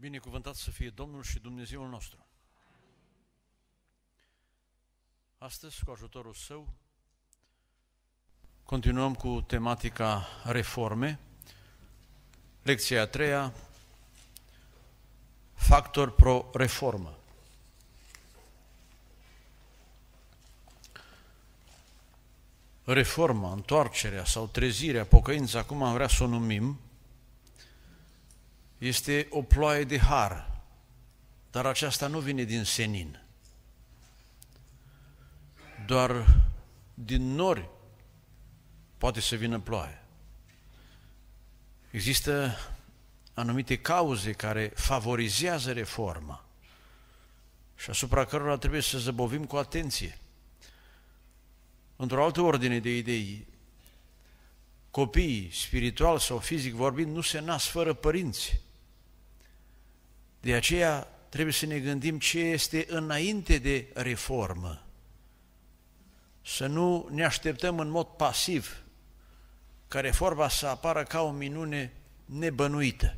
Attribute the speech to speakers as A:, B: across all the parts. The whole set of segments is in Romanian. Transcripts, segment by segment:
A: Binecuvântat să fie Domnul și Dumnezeul nostru. Astăzi, cu ajutorul său, continuăm cu tematica reforme. Lecția a treia, factor pro-reformă. Reforma, întoarcerea sau trezirea, pocăința, cum am vrea să o numim, este o ploaie de har, dar aceasta nu vine din senin. Doar din nori poate să vină ploaie. Există anumite cauze care favorizează reforma și asupra cărora trebuie să zăbovim cu atenție. Într-o altă ordine de idei, copiii, spiritual sau fizic vorbind, nu se nasc fără părinți. De aceea trebuie să ne gândim ce este înainte de reformă. Să nu ne așteptăm în mod pasiv ca reforma să apară ca o minune nebănuită.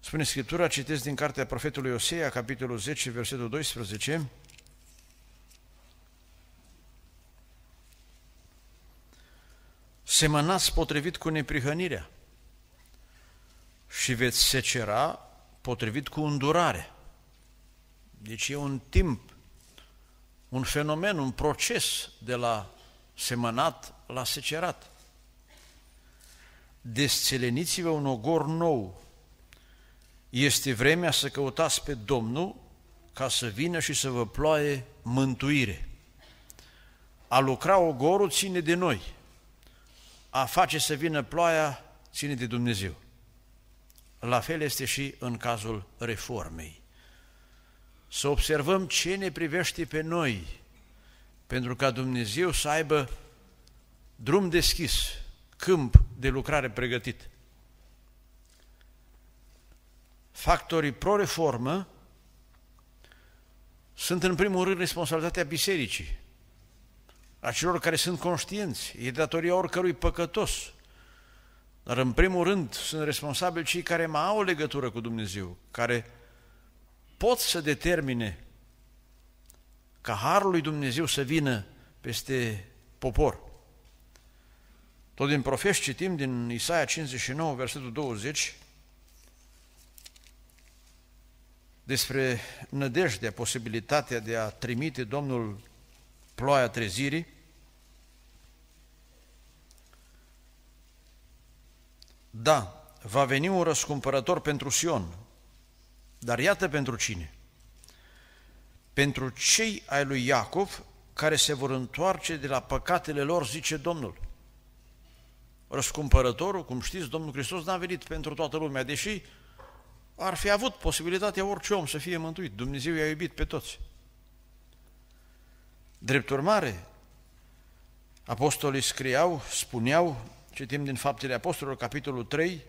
A: Spune Scriptura, citesc din cartea profetului Osea, capitolul 10, versetul 12, Semănați potrivit cu neprihănirea și veți secera potrivit cu îndurare. Deci e un timp, un fenomen, un proces de la semănat la secerat. Desțeleniți-vă un ogor nou. Este vremea să căutați pe Domnul ca să vină și să vă ploaie mântuire. A lucra ogorul ține de noi. A face să vină ploaia ține de Dumnezeu. La fel este și în cazul reformei. Să observăm ce ne privește pe noi, pentru ca Dumnezeu să aibă drum deschis, câmp de lucrare pregătit. Factorii pro-reformă sunt în primul rând responsabilitatea bisericii, a celor care sunt conștienți, e datoria oricărui păcătos – dar în primul rând sunt responsabili cei care mai au legătură cu Dumnezeu, care pot să determine ca harul lui Dumnezeu să vină peste popor. Tot din profești citim din Isaia 59, versetul 20, despre nădejdea, posibilitatea de a trimite Domnul ploaia trezirii, Da, va veni un răscumpărător pentru Sion, dar iată pentru cine? Pentru cei ai lui Iacov care se vor întoarce de la păcatele lor, zice Domnul. Răscumpărătorul, cum știți, Domnul Hristos n-a venit pentru toată lumea, deși ar fi avut posibilitatea orice om să fie mântuit. Dumnezeu i-a iubit pe toți. Drept urmare, apostolii scriau, spuneau, Citim din Faptele Apostolilor, capitolul 3,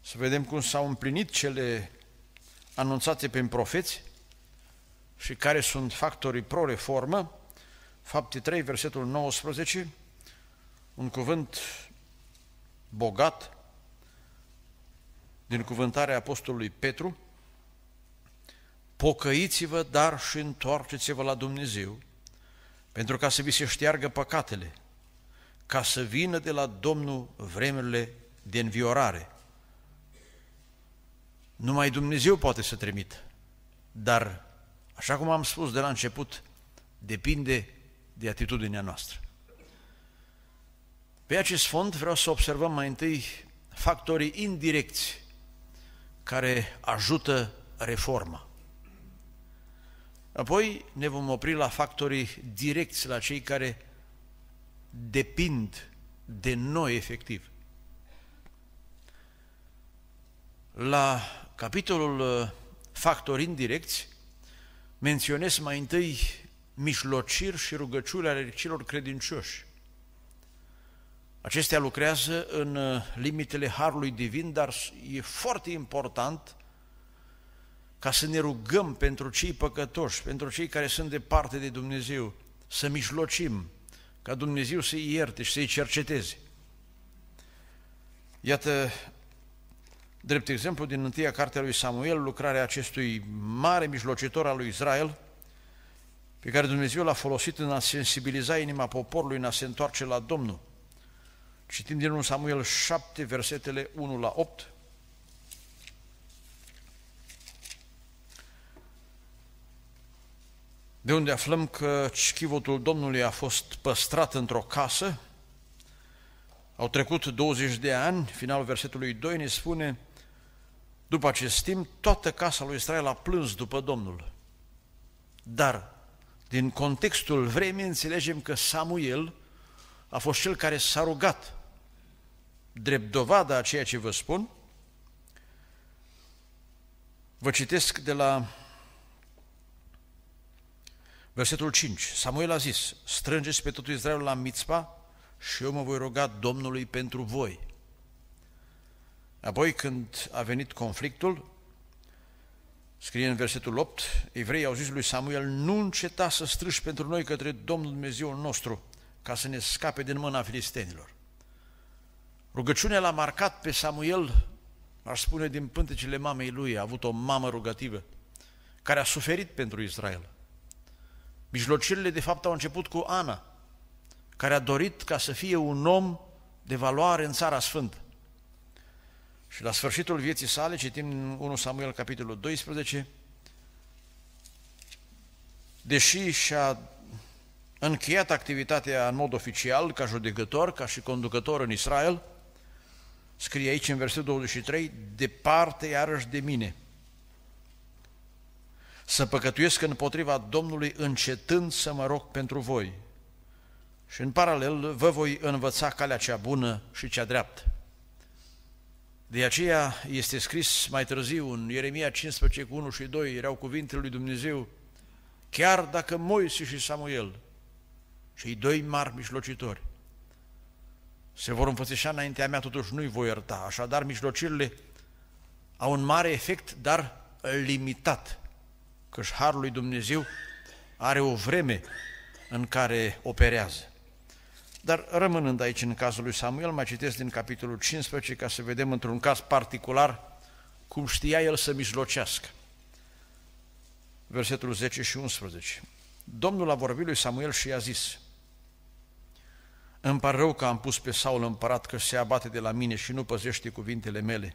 A: să vedem cum s-au împlinit cele anunțate prin profeți și care sunt factorii pro-reformă. Fapte 3, versetul 19, un cuvânt bogat din cuvântarea Apostolului Petru, Pocăiți-vă, dar și întoarceți-vă la Dumnezeu, pentru ca să vi se șteargă păcatele – ca să vină de la Domnul vremurile de înviorare. Numai Dumnezeu poate să trimit, dar, așa cum am spus de la început, depinde de atitudinea noastră. Pe acest fond vreau să observăm mai întâi factorii indirecți care ajută reforma. Apoi ne vom opri la factorii direcți, la cei care depind de noi efectiv. La capitolul uh, factori indirecți, menționez mai întâi mișlociri și rugăciunile ale celor credincioși. Acestea lucrează în uh, limitele Harului Divin, dar e foarte important ca să ne rugăm pentru cei păcătoși, pentru cei care sunt departe de Dumnezeu, să mișlocim, ca Dumnezeu să-i ierte și să-i cerceteze. Iată, drept exemplu, din întâia cartea lui Samuel, lucrarea acestui mare mijlocitor al lui Israel, pe care Dumnezeu l-a folosit în a sensibiliza inima poporului, în a se întoarce la Domnul. Citim din 1 Samuel 7, versetele 1 la 8, de unde aflăm că chivotul Domnului a fost păstrat într-o casă. Au trecut 20 de ani, finalul versetului 2 ne spune, după acest timp, toată casa lui Israel a plâns după Domnul. Dar, din contextul vremii, înțelegem că Samuel a fost cel care s-a rugat. Drept dovada a ceea ce vă spun, vă citesc de la Versetul 5. Samuel a zis, strângeți pe tot Israel la Mitzpa și eu mă voi ruga Domnului pentru voi. Apoi când a venit conflictul, scrie în versetul 8, evreii au zis lui Samuel, nu înceta să strângi pentru noi către Domnul Dumnezeu nostru, ca să ne scape din mâna filistenilor. Rugăciunea l-a marcat pe Samuel, aș spune, din pântecele mamei lui, a avut o mamă rugativă, care a suferit pentru Israel. Mijlocirile, de fapt, au început cu Ana, care a dorit ca să fie un om de valoare în Țara Sfântă. Și la sfârșitul vieții sale, citim în 1 Samuel, capitolul 12, deși și-a încheiat activitatea în mod oficial ca judecător, ca și conducător în Israel, scrie aici în versetul 23, departe iarăși de mine – să păcătuiesc împotriva Domnului încetând să mă rog pentru voi și în paralel vă voi învăța calea cea bună și cea dreaptă. De aceea este scris mai târziu în Ieremia 15 cu 1 și 2, erau cuvintele lui Dumnezeu, chiar dacă Moise și Samuel, cei doi mari mijlocitori, se vor înfățișa înaintea mea, totuși nu-i voi ierta. Așadar, mijlocirile au un mare efect, dar limitat și Harul lui Dumnezeu are o vreme în care operează. Dar rămânând aici în cazul lui Samuel, mai citesc din capitolul 15 ca să vedem într-un caz particular cum știa el să mijlocească. Versetul 10 și 11. Domnul a vorbit lui Samuel și i-a zis, Îmi pare rău că am pus pe Saul împărat că se abate de la mine și nu păzește cuvintele mele.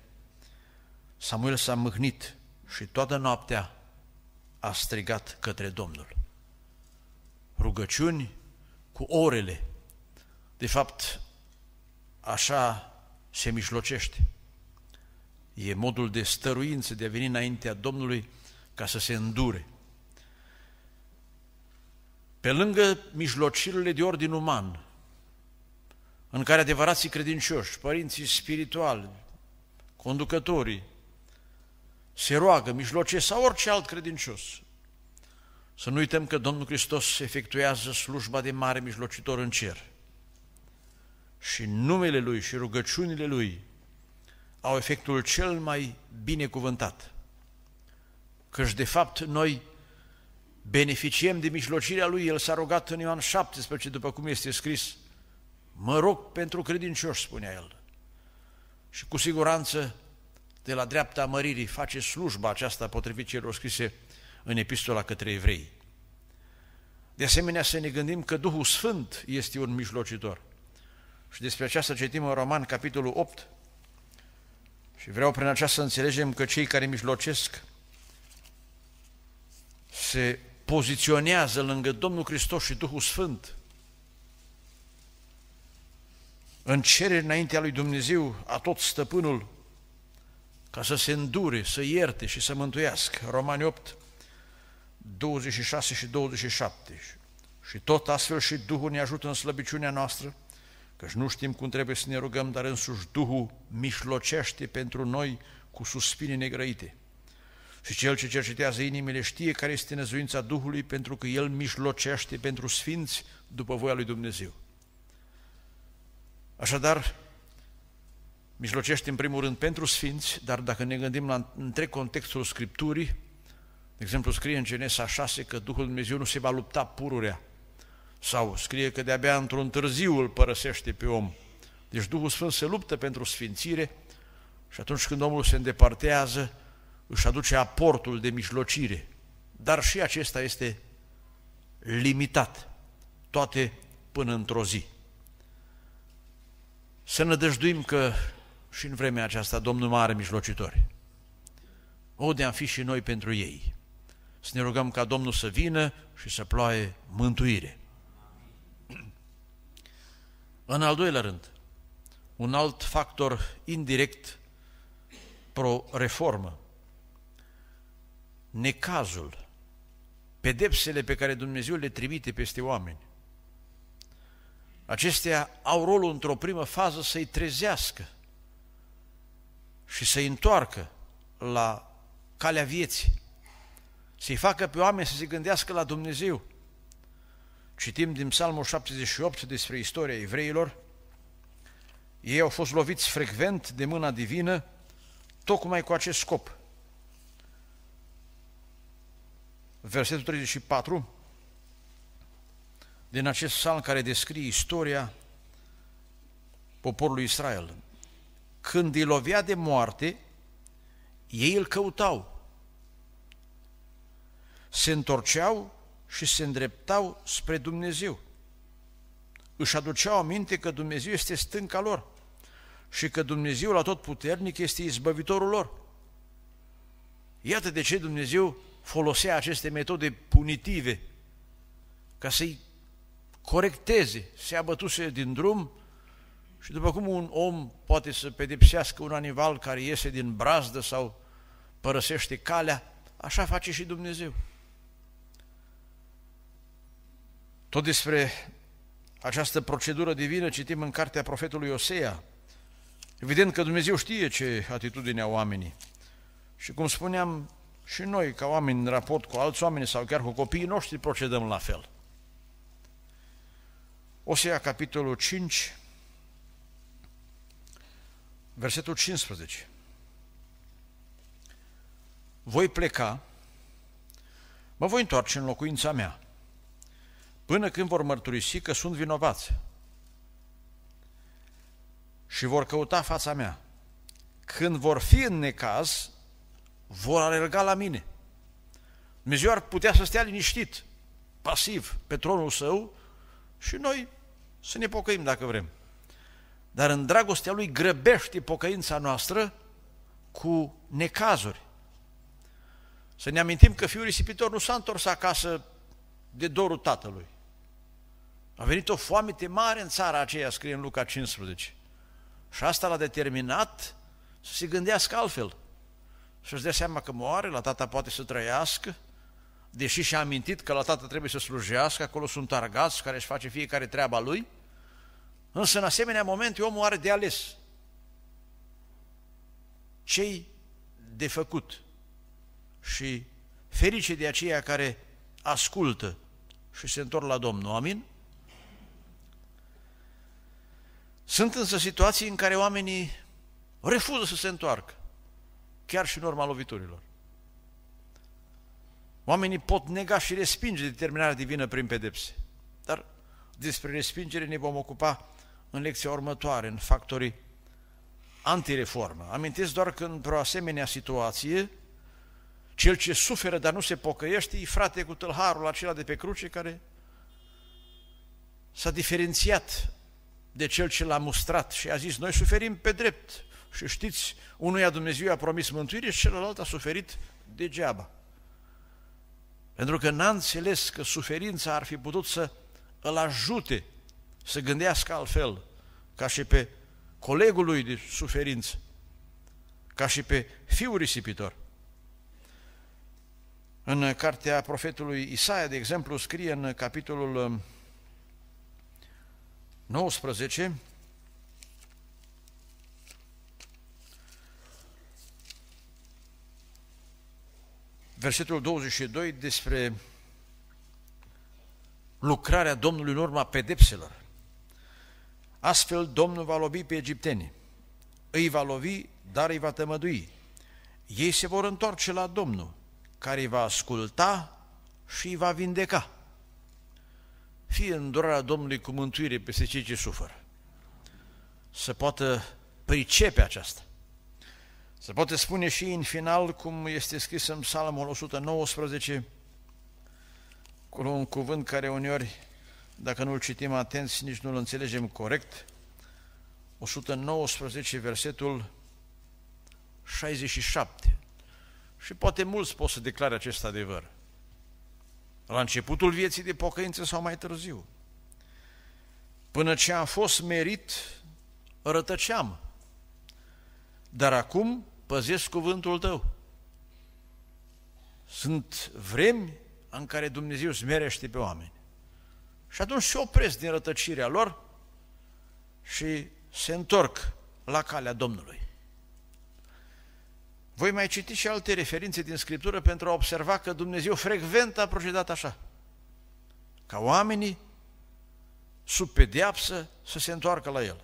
A: Samuel s-a mâhnit și toată noaptea a strigat către Domnul. Rugăciuni cu orele. De fapt, așa se mijlocește. E modul de stăruință de a veni înaintea Domnului ca să se îndure. Pe lângă mijlocirile de ordin uman, în care adevărații credincioși, părinții spirituali, conducătorii, se roagă, mijloce sau orice alt credincios. Să nu uităm că Domnul Hristos efectuează slujba de mare mijlocitor în cer. Și numele Lui și rugăciunile Lui au efectul cel mai binecuvântat. Căci, de fapt, noi beneficiem de mijlocirea Lui. El s-a rugat în Ioan 17, după cum este scris, mă rog pentru credincioși, spunea El. Și cu siguranță de la dreapta măririi face slujba aceasta potrivit celor scrise în epistola către evrei. De asemenea, să ne gândim că Duhul Sfânt este un mijlocitor. Și despre aceasta citim în Roman, capitolul 8. Și vreau prin aceasta să înțelegem că cei care mijlocesc se poziționează lângă Domnul Hristos și Duhul Sfânt în cereri înaintea lui Dumnezeu, a tot stăpânul ca să se îndure, să ierte și să mântuiască. Romani 8, 26 și 27. Și tot astfel și Duhul ne ajută în slăbiciunea noastră, căci nu știm cum trebuie să ne rugăm, dar însuși Duhul mișlocește pentru noi cu suspine negrăite. Și cel ce cercetează inimile știe care este năzuința Duhului, pentru că El mișlocește pentru sfinți după voia lui Dumnezeu. Așadar, mijlocește în primul rând pentru sfinți, dar dacă ne gândim la întreg contextul Scripturii, de exemplu scrie în Genesa 6 că Duhul Dumnezeu nu se va lupta pururea, sau scrie că de-abia într-un târziu îl părăsește pe om. Deci Duhul Sfânt se luptă pentru sfințire și atunci când omul se îndepărtează, își aduce aportul de mijlocire. Dar și acesta este limitat, toate până într-o zi. Să ne că și în vremea aceasta Domnul mai are mijlocitori. O, de am fi și noi pentru ei. Să ne rugăm ca Domnul să vină și să ploaie mântuire. În al doilea rând, un alt factor indirect pro-reformă, necazul, pedepsele pe care Dumnezeu le trimite peste oameni. Acestea au rolul într-o primă fază să-i trezească, și să-i întoarcă la calea vieții, să-i facă pe oameni să se gândească la Dumnezeu. Citim din Psalmul 78 despre istoria evreilor, ei au fost loviți frecvent de mâna divină, tocmai cu acest scop. Versetul 34 din acest psalm care descrie istoria poporului Israel când îi lovea de moarte, ei îl căutau. Se întorceau și se îndreptau spre Dumnezeu. Își aduceau aminte că Dumnezeu este stânca lor și că Dumnezeu la tot puternic este izbăvitorul lor. Iată de ce Dumnezeu folosea aceste metode punitive ca să-i corecteze. Se abătuse din drum, și după cum un om poate să pedepsească un animal care iese din brazdă sau părăsește calea, așa face și Dumnezeu. Tot despre această procedură divină citim în cartea profetului Osea. Evident că Dumnezeu știe ce atitudine au oamenii. Și cum spuneam, și noi, ca oameni, în raport cu alți oameni sau chiar cu copiii noștri, procedăm la fel. Osea, capitolul 5, Versetul 15. Voi pleca, mă voi întoarce în locuința mea, până când vor mărturisi că sunt vinovați și vor căuta fața mea. Când vor fi în necaz, vor alerga la mine. Dumnezeu ar putea să stea liniștit, pasiv, pe tronul său și noi să ne pocăim dacă vrem. Dar în dragostea Lui grăbește pocăința noastră cu necazuri. Să ne amintim că fiul risipitor nu s-a întors acasă de dorul tatălui. A venit o foamete mare în țara aceea, scrie în Luca 15. Și asta l-a determinat să se gândească altfel. Să-și dea seama că moare, la tata poate să trăiască, deși și-a amintit că la tată trebuie să slujească, acolo sunt argați care își face fiecare treaba lui – Însă în asemenea momente omul are de ales cei de făcut și ferice de aceia care ascultă și se întorc la Domnul. Amin? Sunt însă situații în care oamenii refuză să se întoarcă, chiar și în urma loviturilor. Oamenii pot nega și respinge determinarea divină prin pedepse. Dar despre respingere ne vom ocupa în lecția următoare, în factorii antireformă. Amintiți doar că într-o asemenea situație, cel ce suferă, dar nu se pocăiește, e frate cu tâlharul acela de pe cruce care s-a diferențiat de cel ce l-a mustrat și a zis, noi suferim pe drept și știți, unuia Dumnezeu a promis mântuire și celălalt a suferit degeaba. Pentru că n-a înțeles că suferința ar fi putut să îl ajute să gândească altfel, ca și pe colegul lui de suferință, ca și pe fiul risipitor. În cartea profetului Isaia, de exemplu, scrie în capitolul 19, um, versetul 22 despre lucrarea Domnului în urma pedepselor. Astfel Domnul va lovi pe egipteni. Îi va lovi, dar îi va tămădui. Ei se vor întoarce la Domnul, care îi va asculta și îi va vindeca. Fie îndurarea Domnului cu mântuire peste cei ce sufără. Să poată pricepe aceasta. Se poate spune și în final, cum este scris în Psalmul 119, cu un cuvânt care uneori dacă nu-l citim atent, nici nu-l înțelegem corect. 119, versetul 67. Și poate mulți pot să declare acest adevăr. La începutul vieții de pocăință sau mai târziu. Până ce a fost merit, rătăceam. Dar acum păzesc cuvântul tău. Sunt vremi în care Dumnezeu smerește pe oameni. Și atunci se opresc din rătăcirea lor și se întorc la calea Domnului. Voi mai citi și alte referințe din Scriptură pentru a observa că Dumnezeu frecvent a procedat așa. Ca oamenii sub pedeapsă să se întoarcă la El.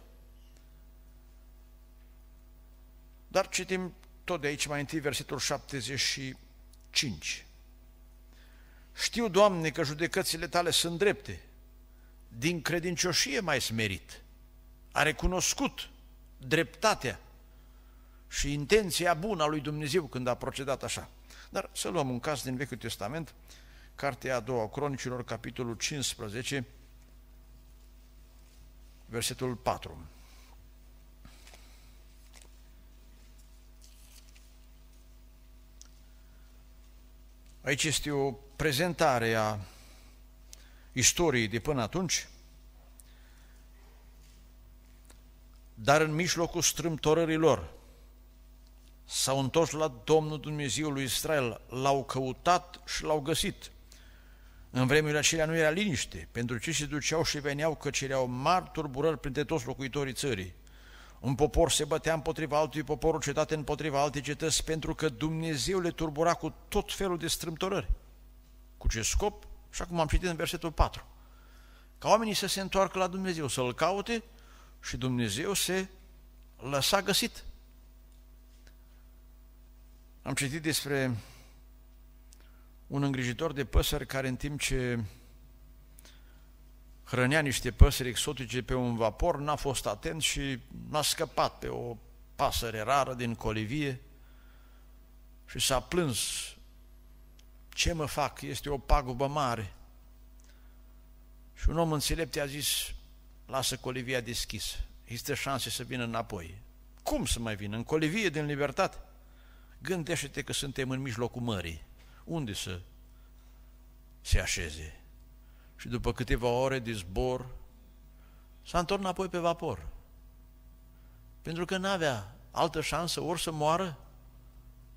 A: Dar citim tot de aici mai întâi versetul 75. Știu, Doamne, că judecățile tale sunt drepte din credincioșie mai smerit, a recunoscut dreptatea și intenția bună a lui Dumnezeu când a procedat așa. Dar să luăm un caz din Vechiul Testament, cartea a doua Cronicilor, capitolul 15, versetul 4. Aici este o prezentare a istoriei de până atunci, dar în mijlocul strâmtorărilor s-au întors la Domnul Dumnezeu lui Israel, l-au căutat și l-au găsit. În vremurile acelea nu era liniște, pentru ce se duceau și veneau că cereau mari turburări printre toți locuitorii țării. Un popor se bătea împotriva altui popor, o cetate împotriva altei cetăți, pentru că Dumnezeu le turbura cu tot felul de strâmtorări. Cu ce scop? Așa cum am citit în versetul 4. Ca oamenii să se întoarcă la Dumnezeu, să-L caute și Dumnezeu se lăsa găsit. Am citit despre un îngrijitor de păsări care în timp ce hrănea niște păsări exotice pe un vapor, n-a fost atent și n-a scăpat pe o pasăre rară din colivie și s-a plâns ce mă fac? Este o pagubă mare. Și un om înțelept i-a zis, lasă colivia deschisă, există șanse să vină înapoi. Cum să mai vină? În colivie, din libertate? Gândește-te că suntem în mijlocul mării. Unde să se așeze? Și după câteva ore de zbor, s-a întors înapoi pe vapor. Pentru că n-avea altă șansă ori să moară,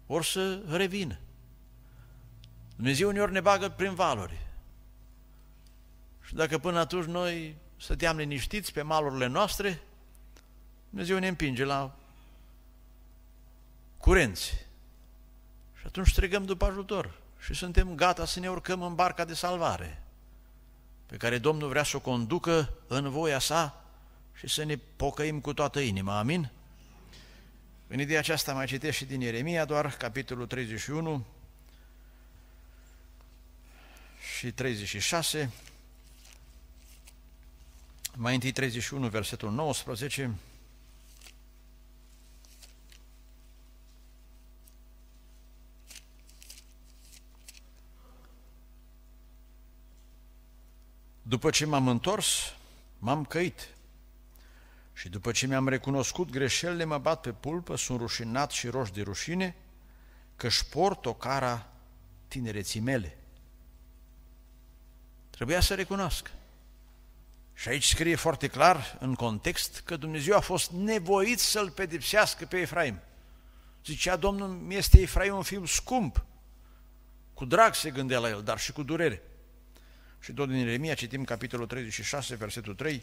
A: ori să revină. Dumnezeu uneori ne bagă prin valuri. Și dacă până atunci noi stăteam liniștiți pe malurile noastre, Dumnezeu ne împinge la curenți. Și atunci strigăm după ajutor și suntem gata să ne urcăm în barca de salvare, pe care Domnul vrea să o conducă în voia sa și să ne pocăim cu toată inima. Amin? În ideea aceasta mai citesc și din Ieremia, doar capitolul 31, și 36, mai întâi 31, versetul 19, După ce m-am întors, m-am căit. Și după ce mi-am recunoscut greșelile, mă bat pe pulpă, sunt rușinat și roș de rușine, că-și port cara tinereții mele. Trebuia să recunoască. Și aici scrie foarte clar, în context, că Dumnezeu a fost nevoit să-l pedepsească pe Efraim. Zicea, Domnul, mi este Efraim un fiu scump. Cu drag se gândea la el, dar și cu durere. Și tot din Ieremia citim capitolul 36, versetul 3,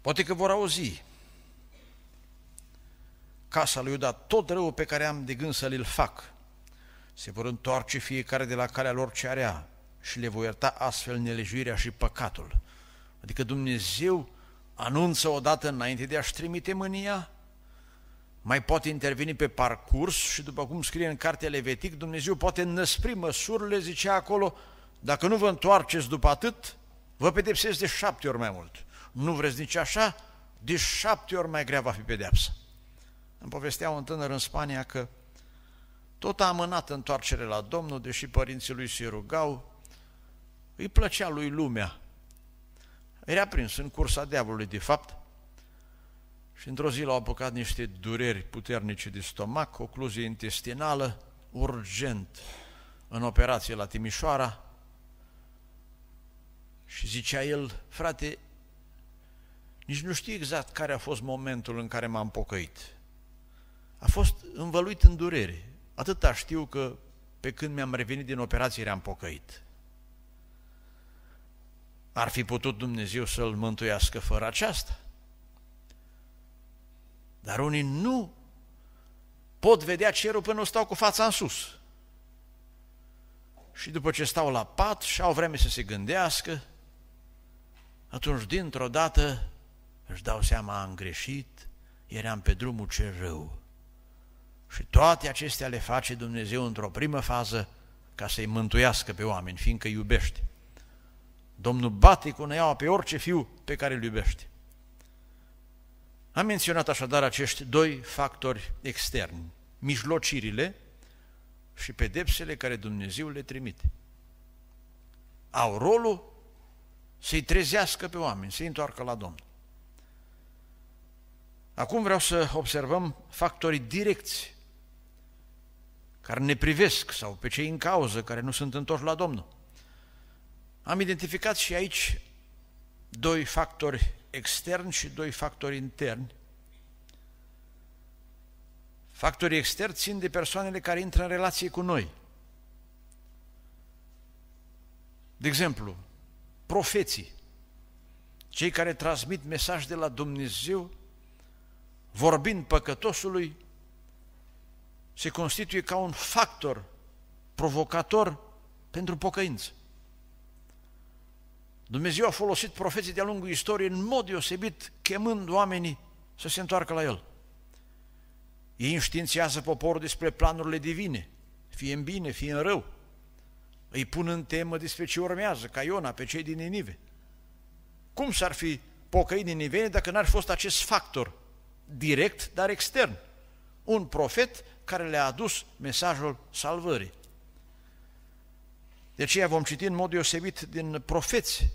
A: Poate că vor auzi casa lui Iuda, tot răul pe care am de gând să-l fac. Se vor întoarce fiecare de la calea lor ce are, și le voi ierta astfel nelejuirea și păcatul. Adică Dumnezeu anunță odată înainte de a-și trimite mânia, mai poate interveni pe parcurs și după cum scrie în cartea Levitic, Dumnezeu poate năspri măsurile, zicea acolo, dacă nu vă întoarceți după atât, vă pedepsesc de șapte ori mai mult nu vreți nici așa, de șapte ori mai grea va fi pedeapsă. Îmi povestea un tânăr în Spania că tot a amânat întoarcere la Domnul, deși părinții lui se rugau, îi plăcea lui lumea. Era prins în cursa diavolului, de fapt, și într-o zi l-au apucat niște dureri puternice de stomac, ocluzie intestinală, urgent, în operație la Timișoara. Și zicea el, frate, nici nu știu exact care a fost momentul în care m-am pocăit. A fost învăluit în durere. Atâta știu că pe când mi-am revenit din operație eram pocăit. Ar fi putut Dumnezeu să-l mântuiască fără aceasta. Dar unii nu pot vedea cerul până stau cu fața în sus. Și după ce stau la pat și au vreme să se gândească, atunci dintr-o dată își dau seama, am greșit, eram pe drumul cel rău. Și toate acestea le face Dumnezeu într-o primă fază ca să-i mântuiască pe oameni, fiindcă iubește. Domnul bate cu neaua pe orice fiu pe care îl iubește. Am menționat așadar acești doi factori externi, mijlocirile și pedepsele care Dumnezeu le trimite. Au rolul să-i trezească pe oameni, să-i întoarcă la Domnul. Acum vreau să observăm factorii direcți care ne privesc sau pe cei în cauză care nu sunt întorși la Domnul. Am identificat și aici doi factori externi și doi factori interni. Factorii externi țin de persoanele care intră în relație cu noi. De exemplu, profeții, cei care transmit mesaj de la Dumnezeu vorbind păcătosului, se constituie ca un factor provocator pentru pocăință. Dumnezeu a folosit profeții de-a lungul istoriei în mod deosebit, chemând oamenii să se întoarcă la El. Ei înștiințează poporul despre planurile divine, fie în bine, fie în rău. Îi pun în temă despre ce urmează, ca Iona, pe cei din Ninive. Cum s-ar fi pocăit din Ninive dacă n-ar fi fost acest factor direct, dar extern. Un profet care le-a adus mesajul salvării. De aceea vom citi în mod deosebit din profeți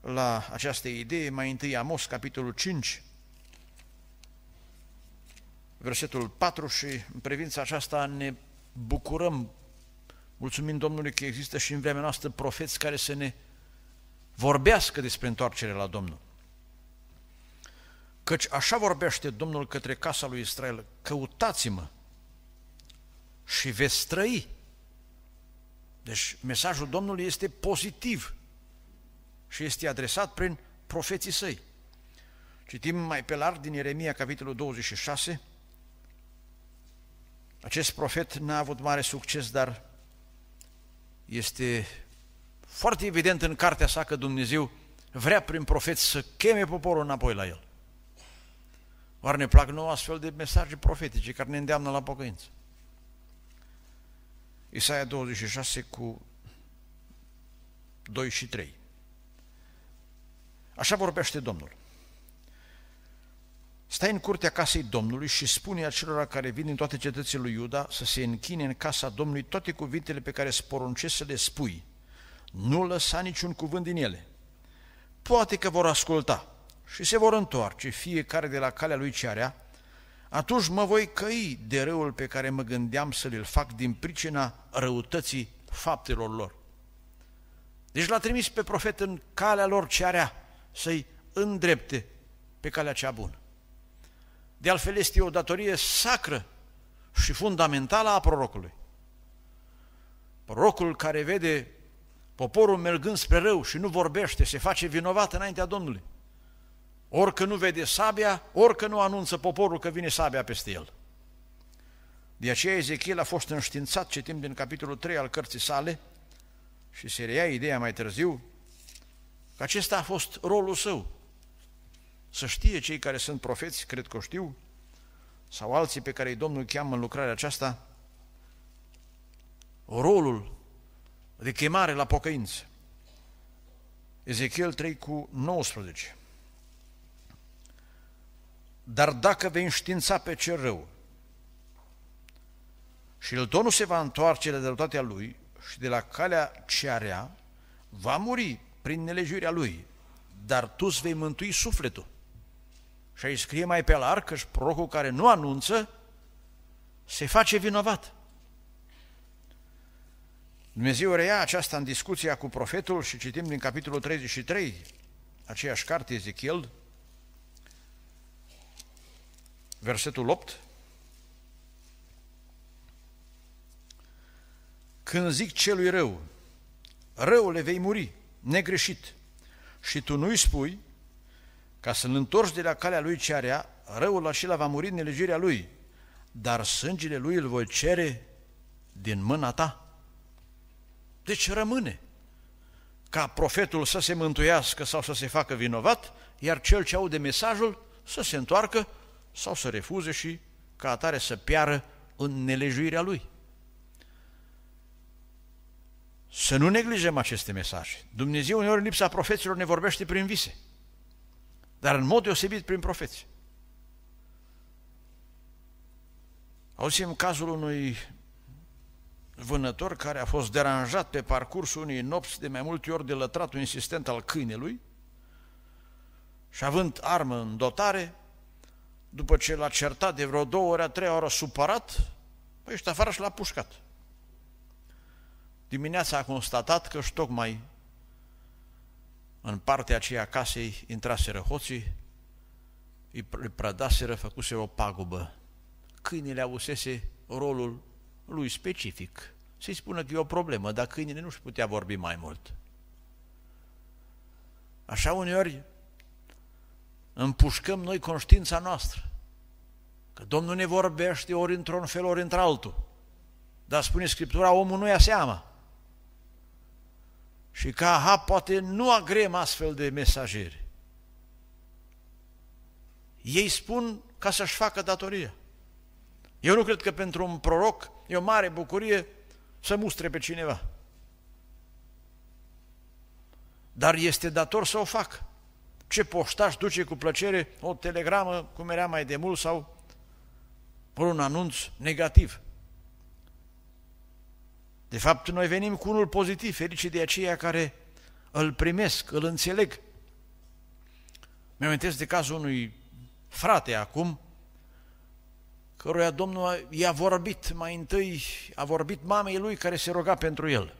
A: la această idee, mai întâi Amos, capitolul 5, versetul 4 și în privința aceasta ne bucurăm, mulțumim Domnului că există și în vremea noastră profeți care să ne vorbească despre întoarcerea la Domnul. Căci așa vorbește Domnul către casa lui Israel, căutați-mă și veți trăi. Deci mesajul Domnului este pozitiv și este adresat prin profeții săi. Citim mai pe larg din Ieremia, capitolul 26. Acest profet n-a avut mare succes, dar este foarte evident în cartea sa că Dumnezeu vrea prin profet să cheme poporul înapoi la el. Oare ne plac nouă astfel de mesaje profetice care ne îndeamnă la pocăință? Isaia 26 cu 2 și 3. Așa vorbește Domnul. Stai în curtea casei Domnului și spune acelora care vin din toate cetățile lui Iuda să se închine în casa Domnului toate cuvintele pe care sporuncesc să le spui. Nu lăsa niciun cuvânt din ele. Poate că vor asculta, și se vor întoarce fiecare de la calea lui ce are, atunci mă voi căi de răul pe care mă gândeam să-l fac din pricina răutății faptelor lor. Deci l-a trimis pe profet în calea lor ce are, să-i îndrepte pe calea cea bună. De altfel este o datorie sacră și fundamentală a prorocului. Prorocul care vede poporul mergând spre rău și nu vorbește, se face vinovat înaintea Domnului. Orică nu vede sabia, orică nu anunță poporul că vine sabia peste el. De aceea Ezechiel a fost înștiințat, citim din capitolul 3 al cărții sale, și se reia ideea mai târziu, că acesta a fost rolul său. Să știe cei care sunt profeți, cred că o știu, sau alții pe care îi Domnul cheamă în lucrarea aceasta, rolul de chemare la pocăință. Ezechiel 3 cu 19. Dar dacă vei înștiința pe ce rău și el tot nu se va întoarce de dreptatea lui și de la calea ce are, va muri prin nelegiuirea lui, dar tu îți vei mântui sufletul. Și aici scrie mai pe larg că și prorocul care nu anunță se face vinovat. Dumnezeu reia aceasta în discuția cu profetul și citim din capitolul 33, aceeași carte, Ezechiel, versetul 8, când zic celui rău, le vei muri, negreșit, și tu nu-i spui, ca să-l întorci de la calea lui ce are, răul acela va muri în nelegirea lui, dar sângele lui îl voi cere din mâna ta. Deci rămâne ca profetul să se mântuiască sau să se facă vinovat, iar cel ce aude mesajul să se întoarcă sau să refuze și ca atare să piară în nelejuirea lui. Să nu neglijăm aceste mesaje. Dumnezeu uneori în lipsa profeților ne vorbește prin vise, dar în mod deosebit prin profeți. Auzim cazul unui vânător care a fost deranjat pe parcursul unei nopți de mai multe ori de lătratul insistent al câinelui și având armă în dotare, după ce l-a certat de vreo două ori, a ore, a supărat, păi ăștia afară și l-a pușcat. Dimineața a constatat că și tocmai în partea aceea casei intraseră hoții, îi prădaseră, făcuse o pagubă. Câinile avusese rolul lui specific. Se i spună că e o problemă, dar câinile nu-și putea vorbi mai mult. Așa uneori împușcăm noi conștiința noastră. Că Domnul ne vorbește ori într-un fel, ori într-altul. Dar spune Scriptura, omul nu ia seama. Și ca aha, poate nu agrem astfel de mesajeri. Ei spun ca să-și facă datoria. Eu nu cred că pentru un proroc e o mare bucurie să mustre pe cineva. Dar este dator să o facă ce poștaș duce cu plăcere o telegramă, cum era mai demult, sau un anunț negativ. De fapt, noi venim cu unul pozitiv, fericit de aceia care îl primesc, îl înțeleg. Mi-am de cazul unui frate acum, căruia Domnul i-a vorbit mai întâi, a vorbit mamei lui care se roga pentru el.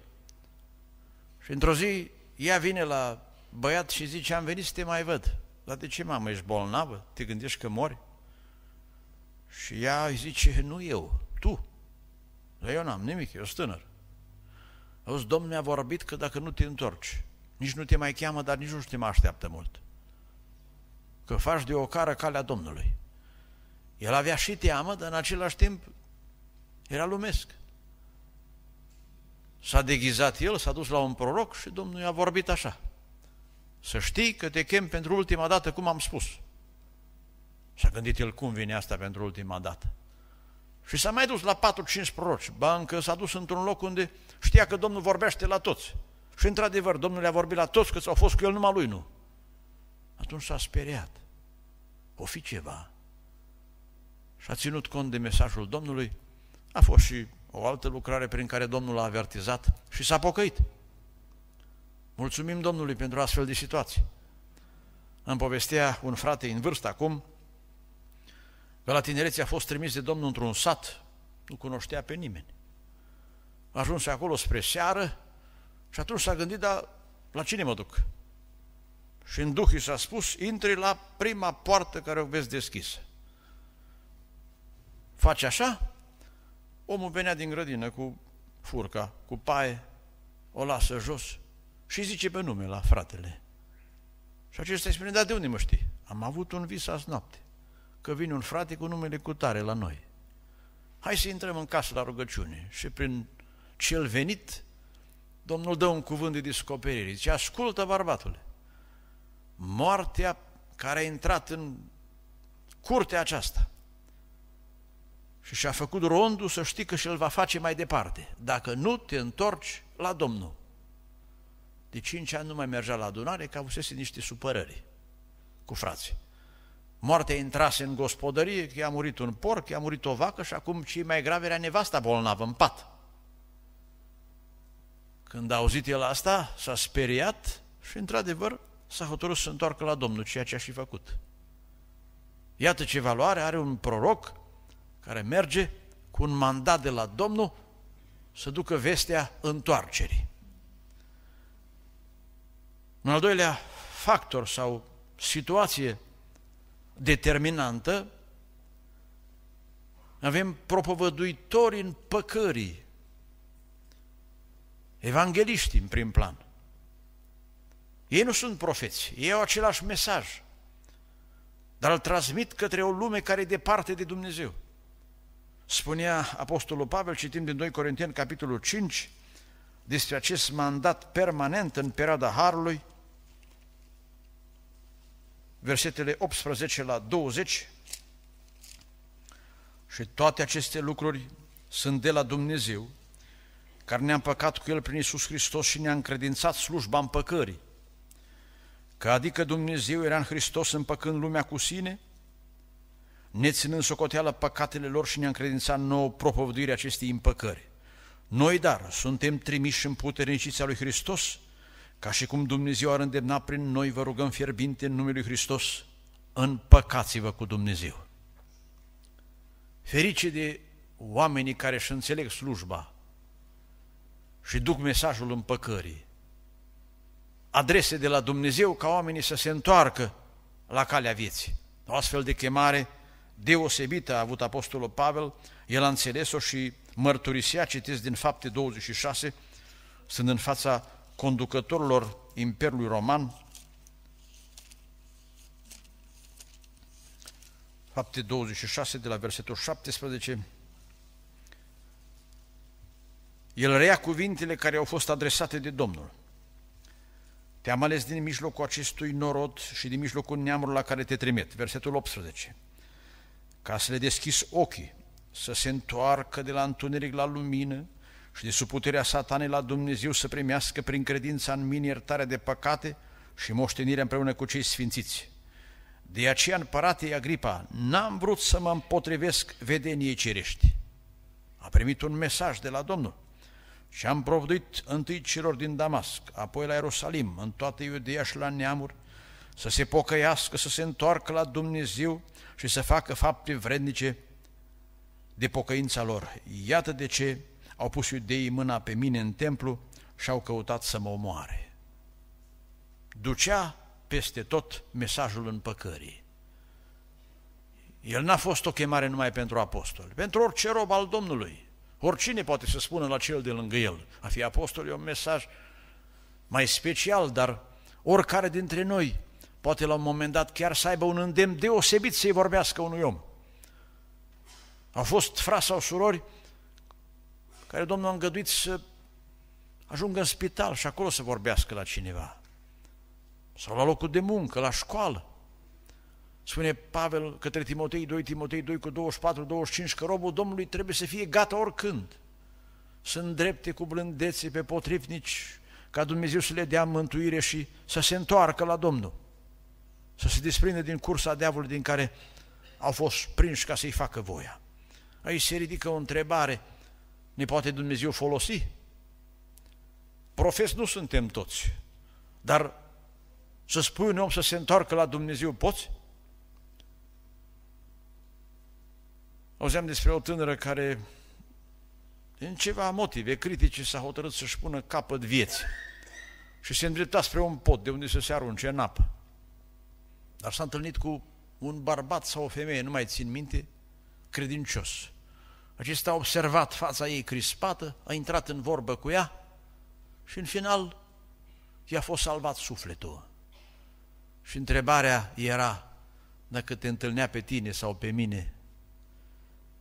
A: Și într-o zi ea vine la băiat și zice, am venit să te mai văd. Dar de ce, mamă, ești bolnavă? Te gândești că mori? Și ea îi zice, nu eu, tu. Dar eu n-am nimic, eu sunt tânăr. Auzi, Domnul mi-a vorbit că dacă nu te întorci, nici nu te mai cheamă, dar nici nu te mai așteaptă mult. Că faci de o cară calea Domnului. El avea și teamă, dar în același timp era lumesc. S-a deghizat el, s-a dus la un proroc și Domnul i-a vorbit așa. Să știi că te chem pentru ultima dată, cum am spus. Și a gândit el cum vine asta pentru ultima dată. Și s-a mai dus la 4-5 proroci. încă s-a dus într-un loc unde știa că Domnul vorbește la toți. Și într-adevăr, Domnul le-a vorbit la toți că s-au fost cu el, numai lui nu. Atunci s-a speriat. O fi ceva. Și a ținut cont de mesajul Domnului. A fost și o altă lucrare prin care Domnul l-a avertizat și s-a pocăit. Mulțumim Domnului pentru astfel de situații. Îmi povestea un frate în vârstă acum, că la tinerețe a fost trimis de Domnul într-un sat, nu cunoștea pe nimeni. A ajuns acolo spre seară și atunci s-a gândit, dar la cine mă duc? Și în duh i s-a spus, intri la prima poartă care o vezi deschisă. Face așa, omul venea din grădină cu furca, cu paie, o lasă jos, și zice pe nume la fratele. Și acesta îi spune, da, de unde mă știi? Am avut un vis azi noapte, că vine un frate cu numele Cutare la noi. Hai să intrăm în casă la rugăciune. Și prin cel venit, Domnul dă un cuvânt de descoperire. Zice, ascultă, barbatule, moartea care a intrat în curtea aceasta și și-a făcut rondul să știi că și-l va face mai departe, dacă nu te întorci la Domnul de 5 ani nu mai mergea la adunare, că avusese niște supărări cu frații. Moartea intrase în gospodărie, că i-a murit un porc, i-a murit o vacă și acum cei mai grave era nevasta bolnavă în pat. Când a auzit el asta, s-a speriat și, într-adevăr, s-a hotărât să întoarcă la Domnul, ceea ce a și făcut. Iată ce valoare are un proroc care merge cu un mandat de la Domnul să ducă vestea întoarcerii. Un al doilea factor sau situație determinantă, avem propovăduitori în păcării, evangeliști în prim plan. Ei nu sunt profeți, ei au același mesaj, dar îl transmit către o lume care e departe de Dumnezeu. Spunea Apostolul Pavel, citim din 2 Corinteni, capitolul 5, despre acest mandat permanent în perioada Harului, versetele 18 la 20, și toate aceste lucruri sunt de la Dumnezeu, care ne-a păcat cu El prin Isus Hristos și ne-a încredințat slujba împăcării, că adică Dumnezeu era în Hristos împăcând lumea cu sine, ne ținând socoteală păcatele lor și ne-a încredințat nouă propovăduirea acestei împăcări. Noi, dar, suntem trimiși în puternicița lui Hristos, ca și cum Dumnezeu ar îndemna prin noi, vă rugăm fierbinte în numele lui Hristos, împăcați-vă cu Dumnezeu. Ferice de oamenii care își înțeleg slujba și duc mesajul împăcării, adrese de la Dumnezeu ca oamenii să se întoarcă la calea vieții. O astfel de chemare deosebită a avut Apostolul Pavel, el a înțeles-o și mărturisea, citesc din fapte 26, sunt în fața conducătorilor Imperiului Roman, fapte 26 de la versetul 17, el reia cuvintele care au fost adresate de Domnul. Te-am ales din mijlocul acestui norod și din mijlocul neamurilor la care te trimit. Versetul 18. Ca să le deschizi ochii să se întoarcă de la întuneric la lumină și de sub puterea satanei la Dumnezeu să primească prin credința în mine iertarea de păcate și moștenirea împreună cu cei sfințiți. De aceea, împărate Agripa, n-am vrut să mă împotrivesc vedeniei cerești. A primit un mesaj de la Domnul și am provduit întâi celor din Damasc, apoi la Ierusalim, în toată Iudeia și la neamuri, să se pocăiască, să se întoarcă la Dumnezeu și să facă fapte vrednice de pocăința lor. Iată de ce au pus iudeii mâna pe mine în templu și au căutat să mă omoare. Ducea peste tot mesajul împăcării. El n-a fost o chemare numai pentru apostoli, pentru orice rob al Domnului. Oricine poate să spună la cel de lângă el. A fi apostol e un mesaj mai special, dar oricare dintre noi poate la un moment dat chiar să aibă un îndemn deosebit să-i vorbească unui om. Au fost frați sau surori care Domnul a îngăduit să ajungă în spital și acolo să vorbească la cineva. Sau la locul de muncă, la școală. Spune Pavel către Timotei 2, Timotei 2 cu 24, 25, că robul Domnului trebuie să fie gata oricând. Sunt drepte cu blândețe pe potrivnici, ca Dumnezeu să le dea mântuire și să se întoarcă la Domnul. Să se desprinde din cursa diavolului din care au fost prinși ca să-i facă voia. Aici se ridică o întrebare. Ne poate Dumnezeu folosi? Profes nu suntem toți, dar să spui un om să se întoarcă la Dumnezeu, poți? Auzeam despre o tânără care, din ceva motive critice, s-a hotărât să-și pună capăt vieții și se îndrepta spre un pod de unde să se arunce în apă. Dar s-a întâlnit cu un bărbat sau o femeie, nu mai țin minte, credincios. Acesta a observat fața ei crispată, a intrat în vorbă cu ea și în final i-a fost salvat sufletul. Și întrebarea era, dacă te întâlnea pe tine sau pe mine,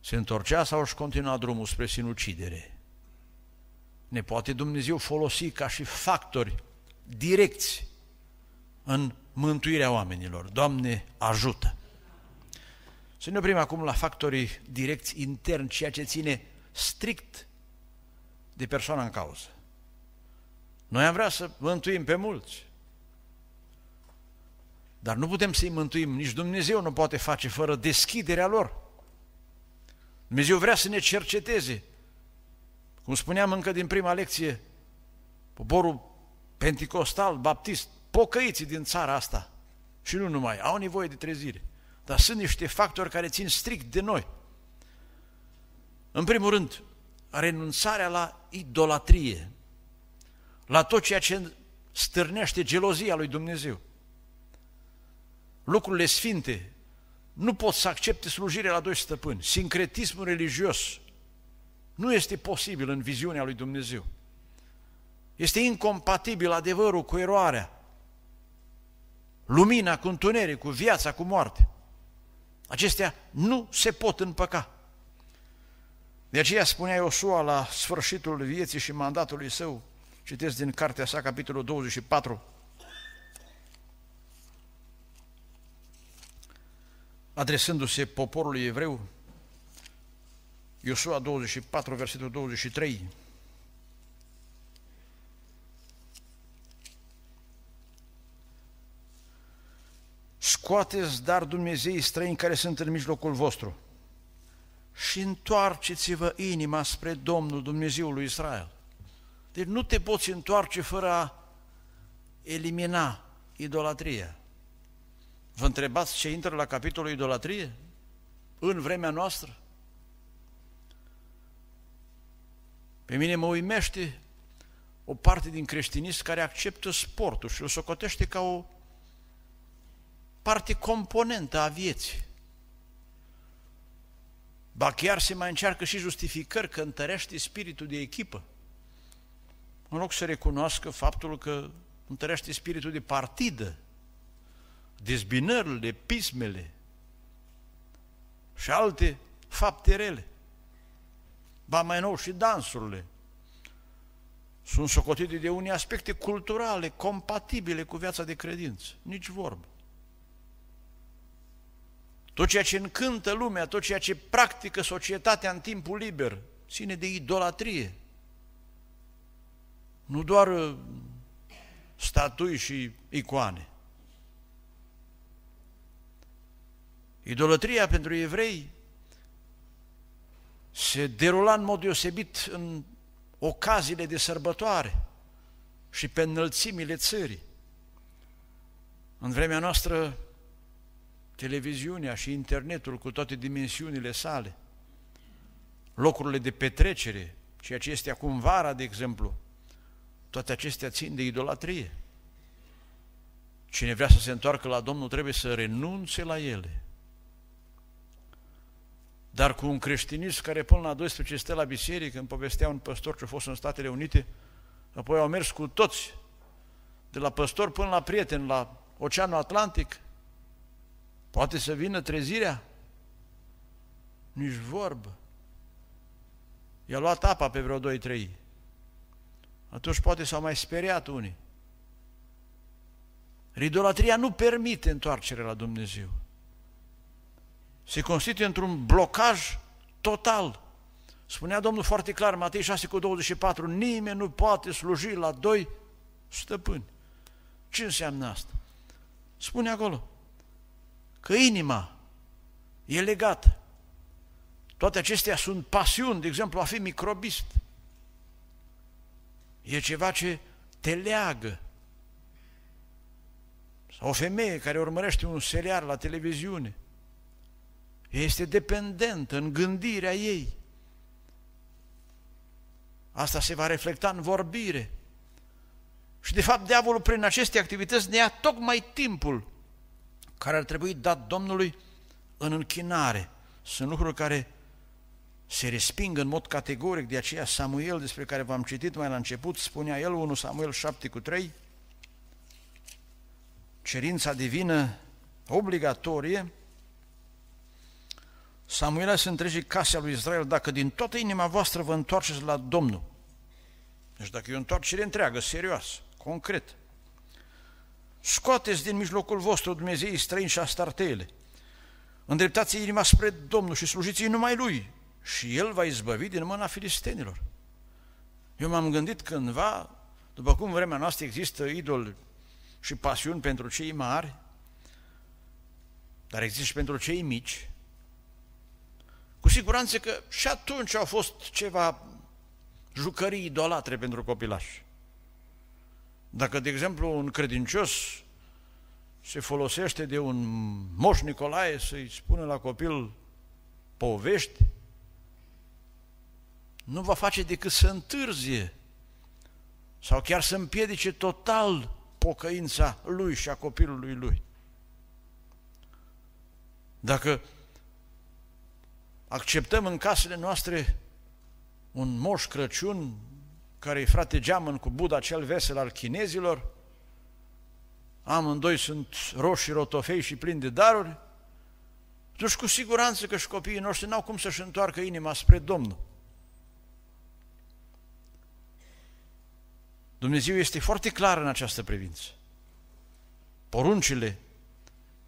A: se întorcea sau își continua drumul spre sinucidere? Ne poate Dumnezeu folosi ca și factori direcți în mântuirea oamenilor. Doamne, ajută! Să ne oprim acum la factorii direcți interni, ceea ce ține strict de persoana în cauză. Noi am vrea să mântuim pe mulți, dar nu putem să-i mântuim, nici Dumnezeu nu poate face fără deschiderea lor. Dumnezeu vrea să ne cerceteze. Cum spuneam încă din prima lecție, poporul Pentecostal, baptist, pocăiții din țara asta și nu numai, au nevoie de trezire. Dar sunt niște factori care țin strict de noi. În primul rând, renunțarea la idolatrie, la tot ceea ce stârnește gelozia lui Dumnezeu. Lucrurile sfinte nu pot să accepte slujirea la doi stăpâni. Sincretismul religios nu este posibil în viziunea lui Dumnezeu. Este incompatibil adevărul cu eroarea, lumina cu întuneric, cu viața cu moarte. Acestea nu se pot împăca. De aceea spunea Iosua la sfârșitul vieții și mandatului său, citesc din cartea sa, capitolul 24, adresându-se poporului evreu, Iosua 24, versetul 23, scoateți dar Dumnezeii străini care sunt în mijlocul vostru și întoarceți-vă inima spre Domnul Dumnezeul lui Israel. Deci nu te poți întoarce fără a elimina idolatria. Vă întrebați ce intră la capitolul idolatrie în vremea noastră? Pe mine mă uimește o parte din creștinism care acceptă sportul și o socotește ca o parte componentă a vieții. Ba chiar se mai încearcă și justificări că întărește spiritul de echipă. În loc să recunoască faptul că întărește spiritul de partidă, dezbinările, pismele și alte fapte rele. Ba mai nou și dansurile. Sunt socotite de unii aspecte culturale, compatibile cu viața de credință. Nici vorbă. Tot ceea ce încântă lumea, tot ceea ce practică societatea în timpul liber, ține de idolatrie. Nu doar uh, statui și icoane. Idolatria pentru evrei se derula în mod deosebit în ocaziile de sărbătoare și pe înălțimile țării. În vremea noastră, televiziunea și internetul cu toate dimensiunile sale, locurile de petrecere, ceea ce este acum vara, de exemplu, toate acestea țin de idolatrie. Cine vrea să se întoarcă la Domnul trebuie să renunțe la ele. Dar cu un creștinism care până la 12 stă la biserică, când povestea un păstor ce a fost în Statele Unite, apoi au mers cu toți, de la păstor până la prieten, la Oceanul Atlantic, Poate să vină trezirea? Nici vorbă. I-a luat apa pe vreo 2-3. Atunci poate s-au mai speriat unii. Ridolatria nu permite întoarcerea la Dumnezeu. Se constituie într-un blocaj total. Spunea Domnul foarte clar, Matei 6 cu 24, nimeni nu poate sluji la doi stăpâni. Ce înseamnă asta? Spune acolo, că inima e legată. Toate acestea sunt pasiuni, de exemplu, a fi microbist. E ceva ce te leagă. Sau o femeie care urmărește un serial la televiziune. este dependentă în gândirea ei. Asta se va reflecta în vorbire. Și de fapt diavolul prin aceste activități ne ia tocmai timpul care ar trebui dat Domnului în închinare. Sunt lucruri care se resping în mod categoric, de aceea Samuel, despre care v-am citit mai la început, spunea el 1 Samuel 7 cu 3, cerința divină obligatorie, Samuel să întrege casa lui Israel, dacă din toată inima voastră vă întoarceți la Domnul, deci dacă e o întoarcere întreagă, serioasă, concret, Scoateți din mijlocul vostru Dumnezeu, străini și astartele. Îndreptați inima spre Domnul și slujiți numai Lui și El va izbăvi din mâna filistenilor. Eu m-am gândit cândva, după cum vremea noastră există idol și pasiuni pentru cei mari, dar există și pentru cei mici, cu siguranță că și atunci au fost ceva jucării idolatre pentru copilași. Dacă, de exemplu, un credincios se folosește de un moș Nicolae să-i spună la copil povești, nu va face decât să întârzie sau chiar să împiedice total pocăința lui și a copilului lui. Dacă acceptăm în casele noastre un moș Crăciun care e frate geamăn cu Buddha cel vesel al chinezilor, amândoi sunt roșii, rotofei și plini de daruri, atunci deci cu siguranță că și copiii noștri n-au cum să-și întoarcă inima spre Domnul. Dumnezeu este foarte clar în această privință. Poruncile,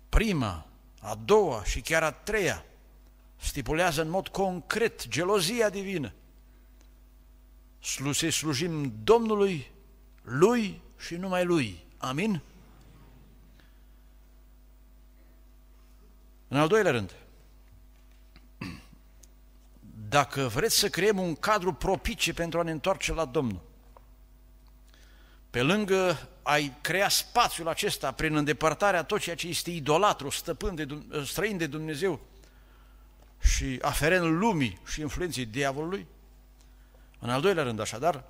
A: prima, a doua și chiar a treia, stipulează în mod concret gelozia divină să slujim Domnului, Lui și numai Lui. Amin? În al doilea rând, dacă vreți să creăm un cadru propice pentru a ne întoarce la Domnul, pe lângă ai crea spațiul acesta prin îndepărtarea tot ceea ce este idolatru, stăpân de, străin de Dumnezeu și aferent lumii și influenței diavolului, în al doilea rând, așadar,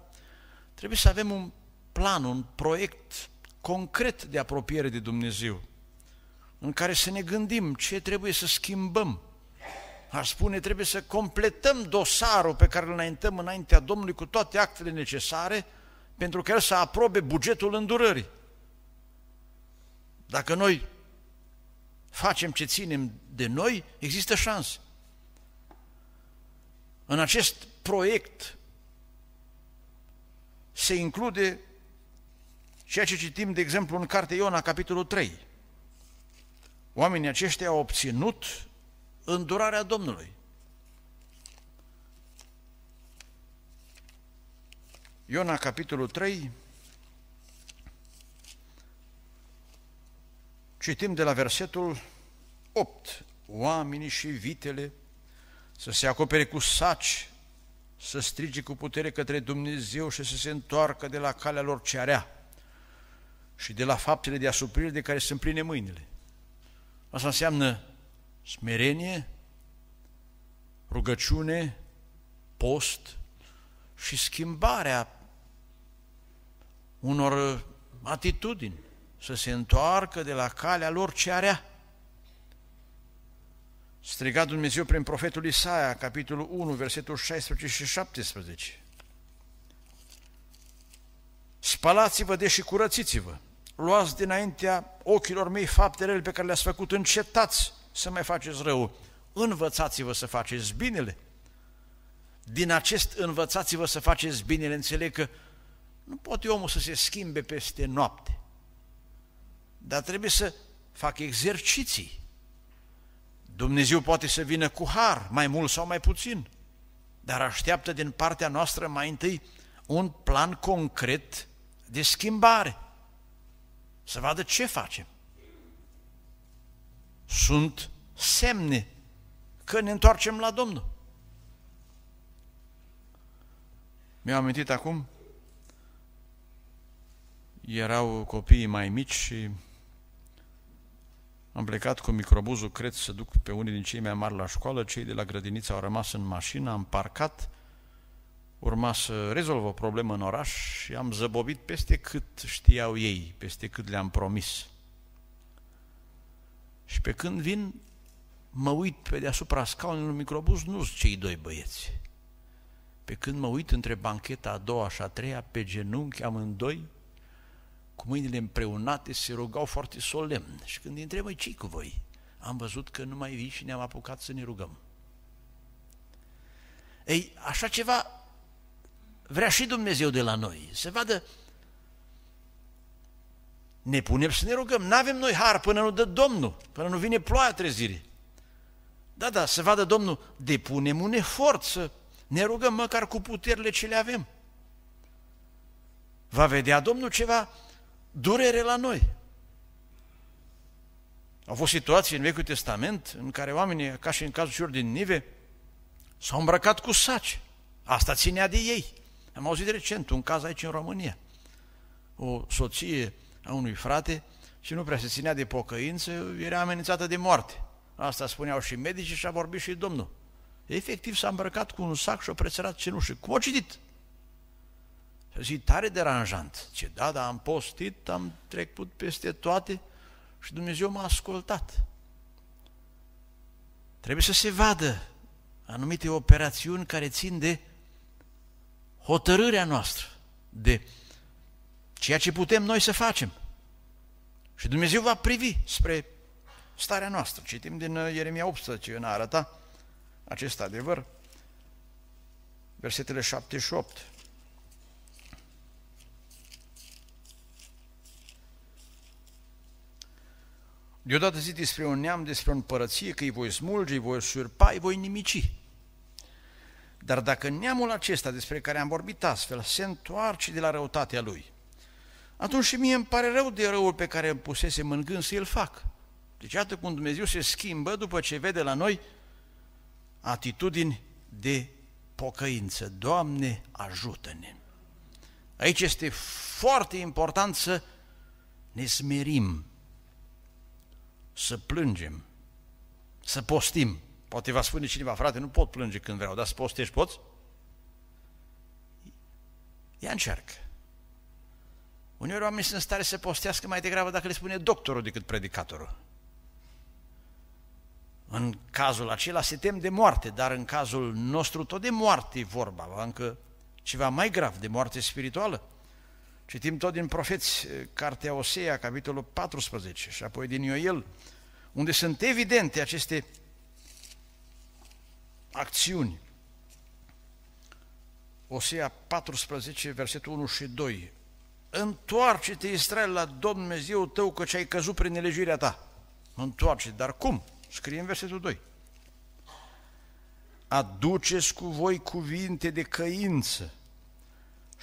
A: trebuie să avem un plan, un proiect concret de apropiere de Dumnezeu, în care să ne gândim ce trebuie să schimbăm. Ar spune, trebuie să completăm dosarul pe care îl înaintăm înaintea Domnului cu toate actele necesare pentru că El să aprobe bugetul îndurării. Dacă noi facem ce ținem de noi, există șanse. În acest proiect se include ceea ce citim, de exemplu, în cartea Iona, capitolul 3. Oamenii aceștia au obținut îndurarea Domnului. Iona, capitolul 3, citim de la versetul 8. Oamenii și vitele să se acopere cu saci, să strige cu putere către Dumnezeu și să se întoarcă de la calea lor ce are și de la faptele de asuprire de care sunt pline mâinile. Asta înseamnă smerenie, rugăciune, post și schimbarea unor atitudini, să se întoarcă de la calea lor ce rea striga Dumnezeu prin profetul Isaia, capitolul 1, versetul 16 și 17. spalați vă deși curățiți-vă, luați dinaintea ochilor mei faptele pe care le-ați făcut, încetați să mai faceți rău, învățați-vă să faceți binele. Din acest învățați-vă să faceți binele, înțeleg că nu poate omul să se schimbe peste noapte, dar trebuie să fac exerciții Dumnezeu poate să vină cu har, mai mult sau mai puțin, dar așteaptă din partea noastră mai întâi un plan concret de schimbare, să vadă ce facem. Sunt semne că ne întoarcem la Domnul. Mi-am amintit acum, erau copiii mai mici și am plecat cu microbuzul, cred, să duc pe unii din cei mai mari la școală, cei de la grădiniță au rămas în mașină, am parcat, urma să rezolv o problemă în oraș și am zăbobit peste cât știau ei, peste cât le-am promis. Și pe când vin, mă uit pe deasupra scaunului microbuz, nu sunt cei doi băieți. Pe când mă uit între bancheta a doua și a treia, pe genunchi amândoi, cu mâinile împreunate, se rugau foarte solemn. Și când îi întrebă, ce cu voi? Am văzut că nu mai vii și ne-am apucat să ne rugăm. Ei, așa ceva vrea și Dumnezeu de la noi. Se vadă, ne punem să ne rugăm. N-avem noi har până nu dă Domnul, până nu vine ploaia trezire. Da, da, să vadă Domnul, depunem un efort să ne rugăm măcar cu puterile ce le avem. Va vedea Domnul ceva durere la noi. Au fost situații în Vechiul Testament în care oamenii, ca și în cazul celor din Nive, s-au îmbrăcat cu saci. Asta ținea de ei. Am auzit recent un caz aici în România. O soție a unui frate și nu prea se ținea de pocăință, era amenințată de moarte. Asta spuneau și medicii și a vorbit și Domnul. Efectiv s-a îmbrăcat cu un sac și o prețărat cenușă. Cum a citit? Și a zis, tare deranjant. Ce da, da, am postit, am trecut peste toate și Dumnezeu m-a ascultat. Trebuie să se vadă anumite operațiuni care țin de hotărârea noastră, de ceea ce putem noi să facem. Și Dumnezeu va privi spre starea noastră. Citim din uh, Ieremia 18, în a arăta acest adevăr, versetele 7 și 8. Deodată zic despre un neam, despre o împărăție, că îi voi smulge, îi voi surpa, îi voi nimici. Dar dacă neamul acesta despre care am vorbit astfel se întoarce de la răutatea lui, atunci și mie îmi pare rău de răul pe care îmi pusese în gând să îl fac. Deci iată cum Dumnezeu se schimbă după ce vede la noi atitudini de pocăință. Doamne, ajută-ne! Aici este foarte important să ne smerim să plângem, să postim. Poate va spune cineva, frate, nu pot plânge când vreau, dar să postești poți? Ia încearcă. Uneori oamenii sunt în stare să postească mai degrabă dacă le spune doctorul decât predicatorul. În cazul acela se tem de moarte, dar în cazul nostru tot de moarte e vorba, încă ceva mai grav, de moarte spirituală. Citim tot din profeți, eh, Cartea Osea, capitolul 14, și apoi din Ioel, unde sunt evidente aceste acțiuni. Osea 14, versetul 1 și 2. Întoarce-te, Israel, la Domnul Dumnezeu tău, căci ai căzut prin nelegiuirea ta. Întoarce, dar cum? Scrie în versetul 2. Aduceți cu voi cuvinte de căință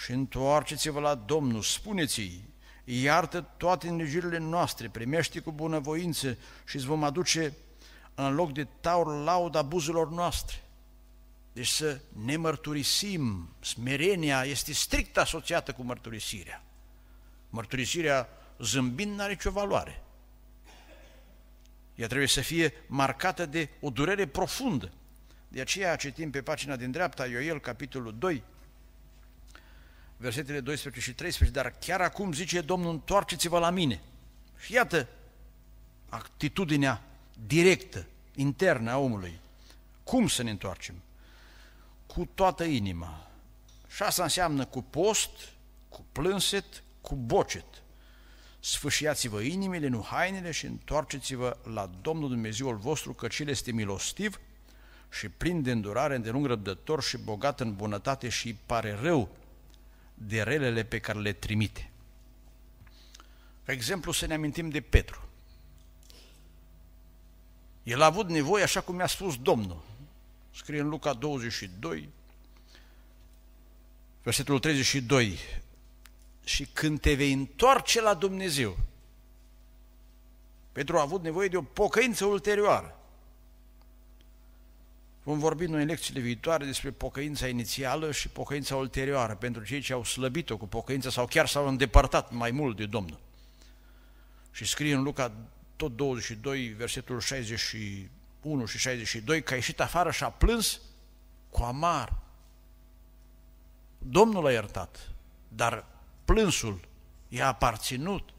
A: și întoarceți-vă la Domnul, spuneți-i, iartă toate înlegirile noastre, primește cu bunăvoință și îți vom aduce în loc de taur lauda abuzurilor noastre. Deci să ne mărturisim, smerenia este strict asociată cu mărturisirea. Mărturisirea zâmbind nu are nicio valoare. Ea trebuie să fie marcată de o durere profundă. De aceea citim pe pagina din dreapta Ioel, capitolul 2, versetele 12 și 13, dar chiar acum zice Domnul, întoarceți-vă la mine. Și iată actitudinea directă, internă a omului. Cum să ne întoarcem? Cu toată inima. Și asta înseamnă cu post, cu plânset, cu bocet. Sfâșiați-vă inimile, nu hainele și întoarceți-vă la Domnul Dumnezeul vostru, căci El este milostiv și plin de îndurare, lung răbdător și bogat în bunătate și îi pare rău de relele pe care le trimite. Ca exemplu să ne amintim de Petru. El a avut nevoie, așa cum mi-a spus Domnul, scrie în Luca 22, versetul 32, și când te vei întoarce la Dumnezeu, Petru a avut nevoie de o pocăință ulterioară. Vom vorbi noi în lecțiile viitoare despre pocăința inițială și pocăința ulterioară, pentru cei ce au slăbit-o cu pocăința sau chiar s-au îndepărtat mai mult de Domnul. Și scrie în Luca tot 22, versetul 61 și 62, că a ieșit afară și a plâns cu amar. Domnul a iertat, dar plânsul i-a aparținut.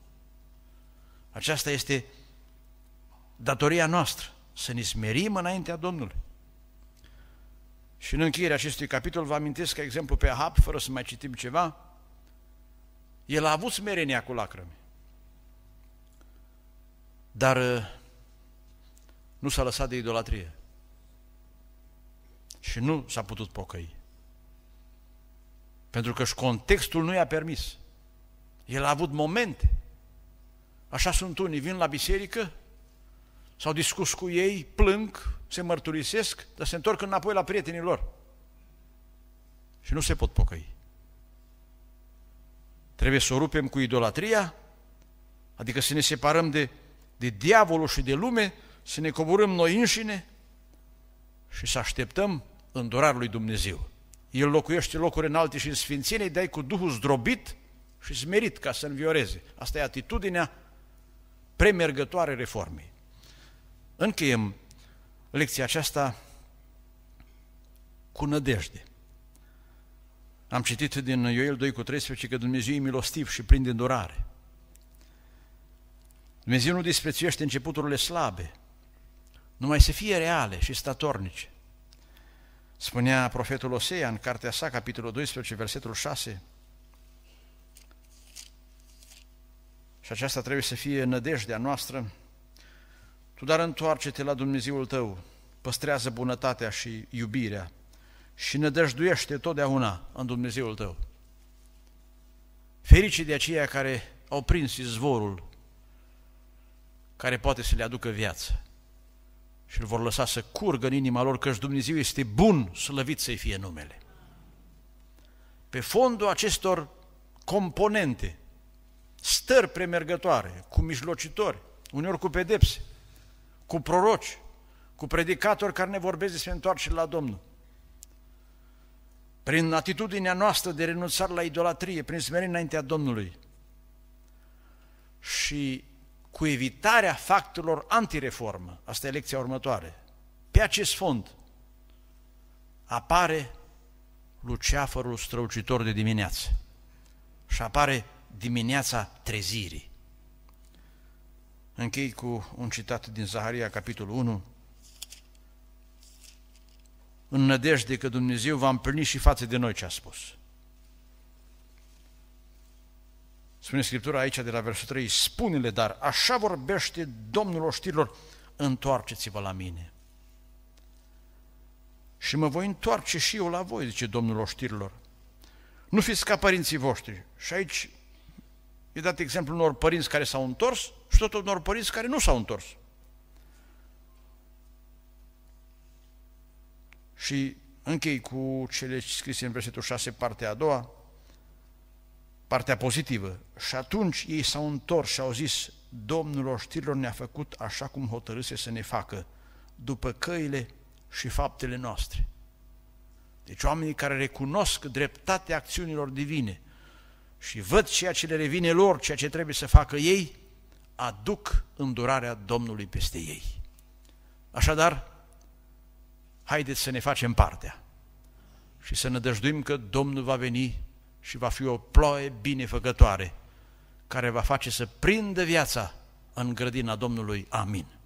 A: Aceasta este datoria noastră, să ne smerim înaintea Domnului. Și în încheierea acestui capitol vă amintesc ca exemplu pe Ahab, fără să mai citim ceva, el a avut smerenia cu lacrămi. Dar uh, nu s-a lăsat de idolatrie. Și nu s-a putut pocăi. Pentru că și contextul nu i-a permis. El a avut momente. Așa sunt unii, vin la biserică S-au discus cu ei, plâng, se mărturisesc, dar se întorc înapoi la prietenii lor. Și nu se pot pocăi. Trebuie să o rupem cu idolatria, adică să ne separăm de, de diavolul și de lume, să ne coborâm noi înșine și să așteptăm îndurarea lui Dumnezeu. El locuiește locuri înalte și în sfințenie, dai cu Duhul zdrobit și smerit ca să învioreze. Asta e atitudinea premergătoare reformei. Încheiem lecția aceasta cu nădejde. Am citit din Ioel 2 cu 13 că Dumnezeu e milostiv și plin de îndurare. Dumnezeu nu disprețuiește începuturile slabe, numai să fie reale și statornice. Spunea profetul Osea în cartea sa, capitolul 12, versetul 6, și aceasta trebuie să fie nădejdea noastră, tu dar întoarce-te la Dumnezeul tău, păstrează bunătatea și iubirea și nădăjduiește totdeauna în Dumnezeul tău. Ferici de aceia care au prins izvorul care poate să le aducă viață și îl vor lăsa să curgă în inima lor, căci Dumnezeu este bun, slăvit să-i fie numele. Pe fondul acestor componente, stări premergătoare, cu mijlocitori, uneori cu pedepse, cu proroci, cu predicatori care ne vorbesc despre întoarcere la Domnul. Prin atitudinea noastră de renunțare la idolatrie, prin smerenie înaintea Domnului și cu evitarea factorilor antireformă, asta e lecția următoare, pe acest fond apare luceafărul strălucitor de dimineață și apare dimineața trezirii. Închei cu un citat din Zaharia, capitolul 1. În nădejde că Dumnezeu va împlini și față de noi ce a spus. Spune Scriptura aici de la versetul 3, spune-le, dar așa vorbește Domnul oștirilor, întoarceți-vă la mine. Și mă voi întoarce și eu la voi, zice Domnul oștirilor. Nu fiți ca părinții voștri. Și aici E dat exemplu unor părinți care s-au întors și tot unor părinți care nu s-au întors. Și închei cu cele scrise în versetul 6, partea a doua, partea pozitivă. Și atunci ei s-au întors și au zis, Domnul oștirilor ne-a făcut așa cum hotărâse să ne facă, după căile și faptele noastre. Deci oamenii care recunosc dreptatea acțiunilor divine, și văd ceea ce le revine lor, ceea ce trebuie să facă ei, aduc îndurarea Domnului peste ei. Așadar, haideți să ne facem partea și să ne dăjduim că Domnul va veni și va fi o ploaie binefăcătoare care va face să prindă viața în grădina Domnului. Amin.